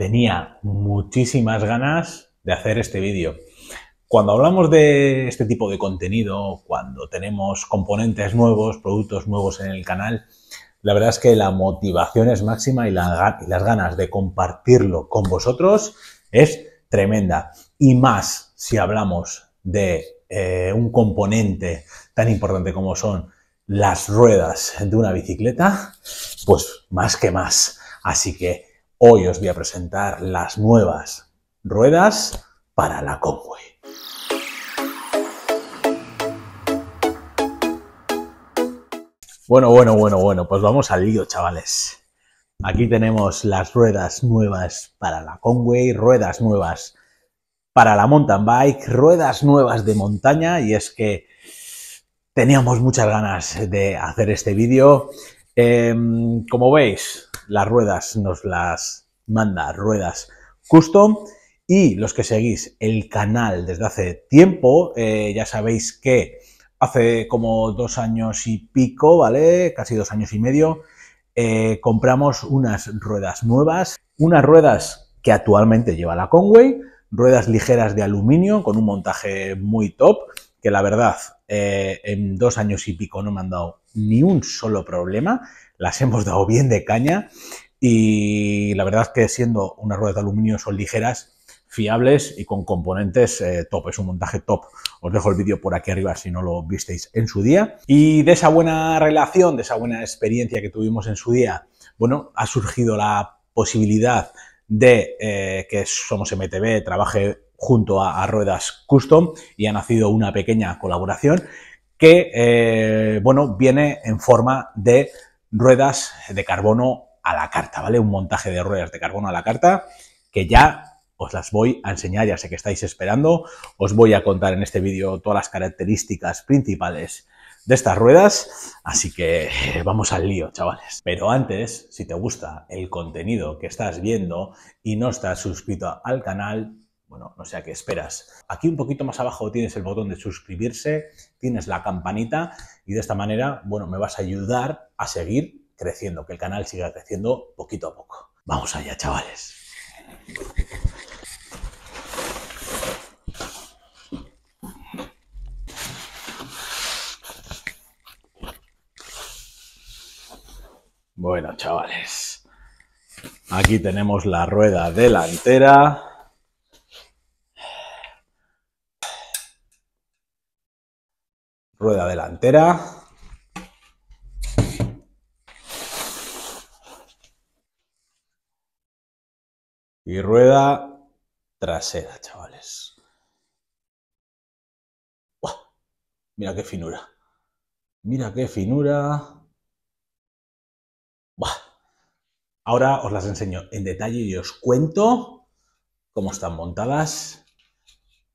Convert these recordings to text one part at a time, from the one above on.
tenía muchísimas ganas de hacer este vídeo. Cuando hablamos de este tipo de contenido, cuando tenemos componentes nuevos, productos nuevos en el canal, la verdad es que la motivación es máxima y, las ganas de compartirlo con vosotros es tremenda. Y más si hablamos de eh, un componente tan importante como son las ruedas de una bicicleta, pues más que más. Así que Hoy os voy a presentar las nuevas ruedas para la Conway. Bueno, bueno, bueno, bueno, pues vamos al lío, chavales. Aquí tenemos las ruedas nuevas para la Conway, ruedas nuevas para la mountain bike, ruedas nuevas de montaña y es que teníamos muchas ganas de hacer este vídeo. Em, como veis, las ruedas nos las manda Ruedas Custom. Y los que seguís el canal desde hace tiempo, eh, ya sabéis que hace como dos años y pico, ¿vale? Casi dos años y medio, eh, compramos unas ruedas nuevas, unas ruedas que actualmente lleva la Conway, ruedas ligeras de aluminio con un montaje muy top que la verdad eh, en dos años y pico no me han dado ni un solo problema, las hemos dado bien de caña y la verdad es que siendo unas ruedas de aluminio son ligeras, fiables y con componentes eh, top, es un montaje top. Os dejo el vídeo por aquí arriba si no lo visteis en su día. Y de esa buena relación, de esa buena experiencia que tuvimos en su día, bueno, ha surgido la posibilidad de eh, que Somos MTB trabaje junto a, Ruedas Custom y ha nacido una pequeña colaboración que, eh, bueno, viene en forma de ruedas de carbono a la carta, ¿vale? Un montaje de ruedas de carbono a la carta que ya os las voy a enseñar, ya sé que estáis esperando, os voy a contar en este vídeo todas las características principales de estas ruedas, así que eh, vamos al lío, chavales. Pero antes, si te gusta el contenido que estás viendo y no estás suscrito al canal, bueno, no sé a qué esperas. Aquí un poquito más abajo tienes el botón de suscribirse, tienes la campanita y de esta manera, bueno, me vas a ayudar a seguir creciendo, que el canal siga creciendo poquito a poco. Vamos allá, chavales. Bueno, chavales, aquí tenemos la rueda delantera rueda delantera. Y rueda trasera, chavales. Mira qué finura. Mira qué finura. Ahora os las enseño en detalle y os cuento cómo están montadas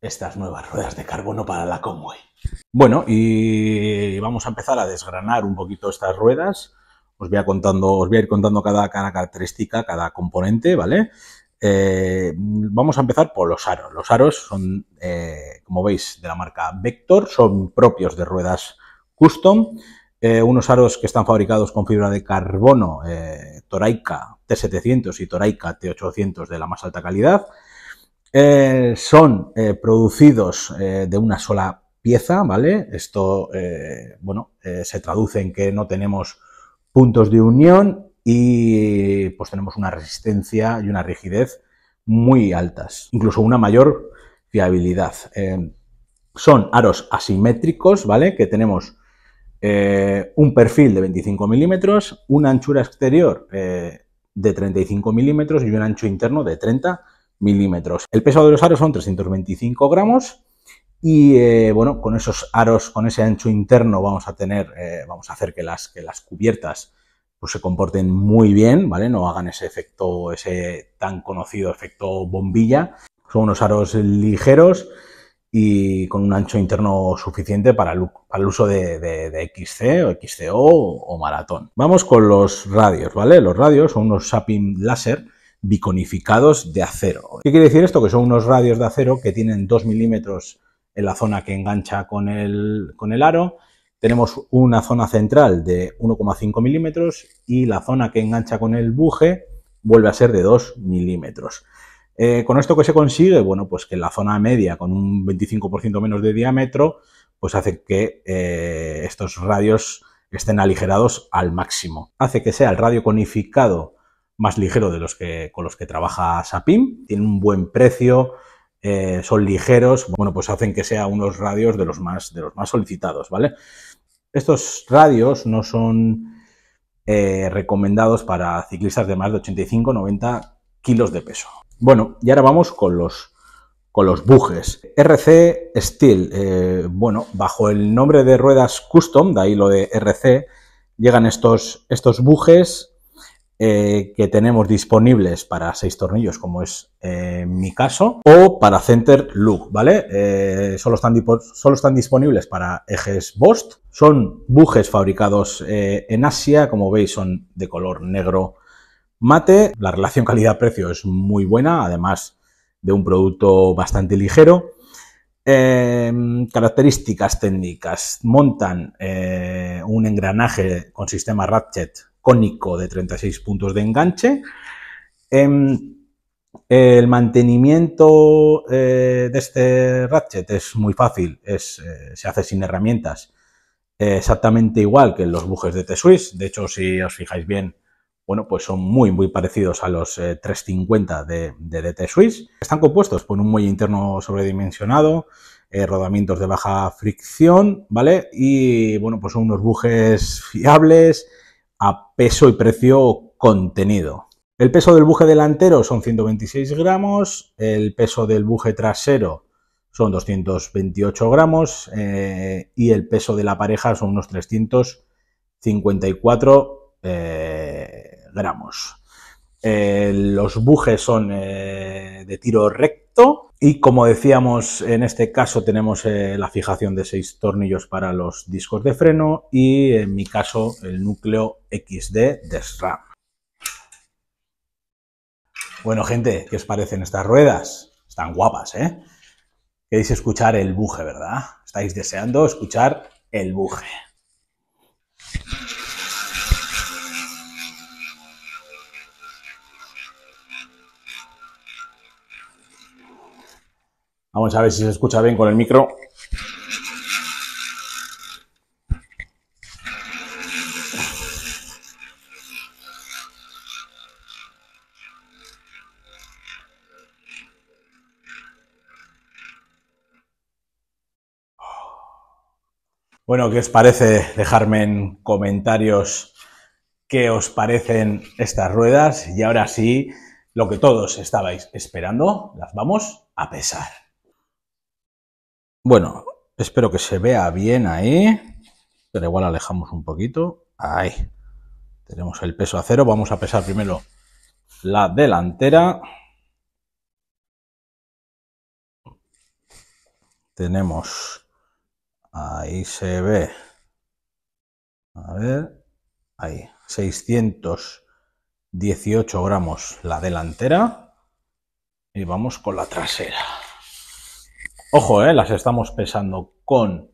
estas nuevas ruedas de carbono para la Conway. Bueno, y vamos a empezar a desgranar un poquito estas ruedas. Os voy a, contando, ir contando cada, característica, cada componente, ¿vale? Eh, vamos a empezar por los aros. Los aros son, eh, como veis, de la marca Vector, son propios de ruedas custom. Eh, unos aros que están fabricados con fibra de carbono Toraica T700 y Toraica T800 de la más alta calidad. son producidos de una sola pieza, ¿vale? Esto, eh, bueno, eh, se traduce en que no tenemos puntos de unión y pues tenemos una resistencia y una rigidez muy altas, incluso una mayor fiabilidad. Em, son aros asimétricos, ¿vale? Que tenemos eh, un perfil de 25 milímetros, una anchura exterior de 35 milímetros y un ancho interno de 30 milímetros. El peso de los aros son 325 gramos y eh, bueno, con esos aros, con ese ancho interno, vamos a tener, eh, vamos a hacer que las, que las cubiertas pues, se comporten muy bien, ¿vale? No hagan ese efecto, ese tan conocido efecto bombilla. Son unos aros ligeros y con un ancho interno suficiente para el, uso de, XC o XCO o, maratón. Vamos con los radios, ¿vale? Los radios son unos sapping láser biconificados de acero. ¿Qué quiere decir esto? Que son unos radios de acero que tienen 2 milímetros en la zona que engancha con el, con el aro. Tenemos una zona central de 1,5 milímetros y la zona que engancha con el buje vuelve a ser de 2 milímetros. Eh, ¿Con esto ¿qué se consigue? Bueno, pues que la zona media con un 25% menos de diámetro, pues hace que eh, estos radios estén aligerados al máximo. Hace que sea el radio conificado más ligero de los que, con los que trabaja Sapim. Tiene un buen precio, eh, son ligeros, bueno, pues hacen que sea unos radios de los más, de los más solicitados, ¿vale? Estos radios no son eh, recomendados para ciclistas de más de 85-90 kilos de peso. Bueno, y ahora vamos con los, con los bujes. RC Steel, eh, bueno, bajo el nombre de ruedas custom, de ahí lo de RC, llegan estos, estos bujes eh, que tenemos disponibles para seis tornillos, como es eh, mi caso, o para center Look. ¿vale? Eh, solo, están están disponibles para ejes Bost. Son bujes fabricados en Asia, como veis son de color negro mate. La relación calidad-precio es muy buena, además de un producto bastante ligero. Em, características técnicas. Montan un engranaje con sistema ratchet cónico de 36 puntos de enganche. Em, el mantenimiento eh, de este ratchet es muy fácil, eh, se hace sin herramientas, eh, exactamente igual que los bujes de T-Swiss. De hecho, si os fijáis bien, bueno, pues son muy, muy parecidos a los 350 de, de DT-Swiss. Están compuestos por un muelle interno sobredimensionado, rodamientos de baja fricción, ¿vale? Y bueno, pues son unos bujes fiables, a peso y precio contenido. El peso del buje delantero son 126 gramos, el peso del buje trasero son 228 gramos eh, y el peso de la pareja son unos 354 eh, gramos. Eh, los bujes son de tiro recto y como decíamos, en este caso tenemos eh, la fijación de seis tornillos para los discos de freno y en mi caso el núcleo XD de SRAM. Bueno gente, ¿qué os parecen estas ruedas? Están guapas, ¿eh? Queréis escuchar el buje, ¿verdad? Estáis deseando escuchar el buje. Vamos a ver si se escucha bien con el micro. Bueno, ¿qué os parece? Dejarme en comentarios qué os parecen estas ruedas y ahora sí, lo que todos estabais esperando, las vamos a pesar. Bueno, espero que se vea bien ahí. Pero igual alejamos un poquito. Ahí. Tenemos el peso a cero. Vamos a pesar primero la delantera. Tenemos... Ahí se ve. A ver. Ahí. 618 gramos la delantera. Y vamos con la trasera. Ojo, eh, las estamos pesando con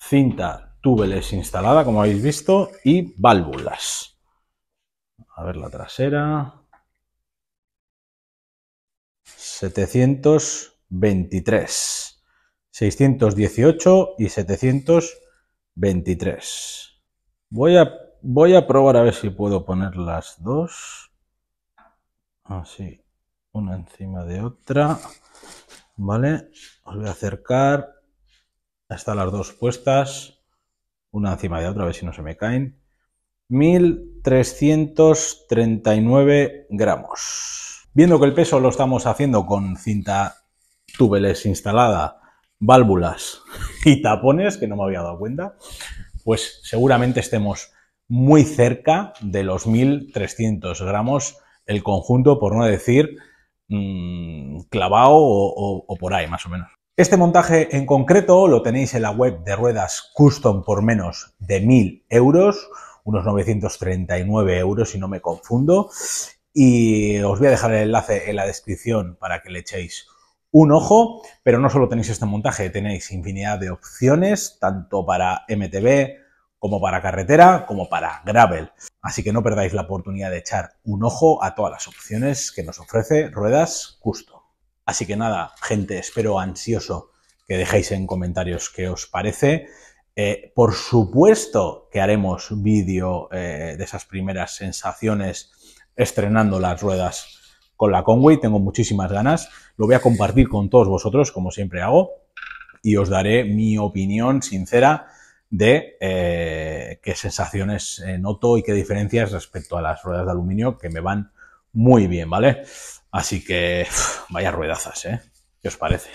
cinta túbeles instalada, como habéis visto, y válvulas. A ver la trasera. 723. 618 y 723. Voy a, voy a probar a ver si puedo poner las dos. Así, ah, una encima de otra. ¿Vale? Os voy a acercar hasta las dos puestas, una encima de otra, a ver si no se me caen. 1.339 gramos. Viendo que el peso lo estamos haciendo con cinta tubeles instalada, válvulas y tapones, que no me había dado cuenta, pues seguramente estemos muy cerca de los 1.300 gramos el conjunto, por no decir mmm, clavado o, por ahí, más o menos. Este montaje en concreto lo tenéis en la web de ruedas custom por menos de 1000 euros, unos 939 euros si no me confundo. Y os voy a dejar el enlace en la descripción para que le echéis un ojo, pero no solo tenéis este montaje, tenéis infinidad de opciones, tanto para MTB, como para carretera, como para gravel. Así que no perdáis la oportunidad de echar un ojo a todas las opciones que nos ofrece Ruedas Custo. Así que nada, gente, espero ansioso que dejéis en comentarios qué os parece. Eh, por supuesto que haremos vídeo eh, de esas primeras sensaciones estrenando las ruedas con la Conway. Tengo muchísimas ganas. Lo voy a compartir con todos vosotros, como siempre hago, y os daré mi opinión sincera de eh, qué sensaciones eh, noto y qué diferencias respecto a las ruedas de aluminio que me van muy bien, ¿vale? Así que vaya ruedazas, ¿eh? ¿Qué os parece?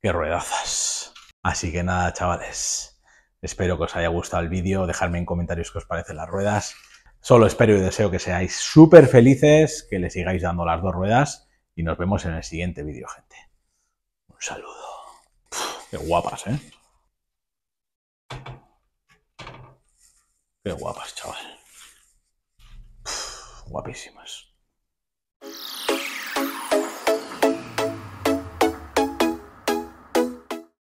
Qué ruedazas. Así que nada, chavales. Espero que os haya gustado el vídeo. Dejadme en comentarios qué os parecen las ruedas. Solo espero y deseo que seáis súper felices, que le sigáis dando las dos ruedas y nos vemos en el siguiente vídeo, gente. Un saludo. Qué guapas, ¿eh? Qué guapas, chaval. Guapísimas.